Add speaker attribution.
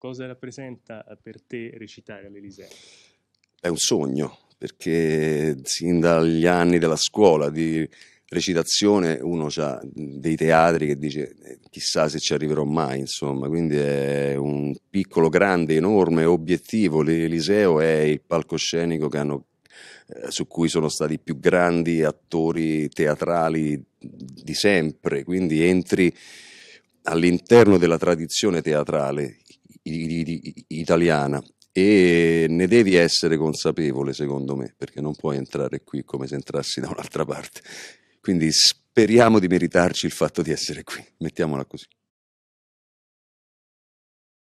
Speaker 1: Cosa rappresenta eh, per te recitare all'Eliseo?
Speaker 2: È un sogno, perché sin dagli
Speaker 3: anni della scuola di recitazione uno ha dei teatri che dice eh, chissà se ci arriverò mai, insomma, quindi è un piccolo, grande, enorme obiettivo. L'Eliseo è il palcoscenico hanno, eh, su cui sono stati i più grandi attori teatrali di sempre, quindi entri all'interno della tradizione teatrale italiana e ne devi essere consapevole secondo me perché non puoi entrare qui come se
Speaker 4: entrassi da un'altra parte quindi speriamo di meritarci il fatto di essere qui mettiamola così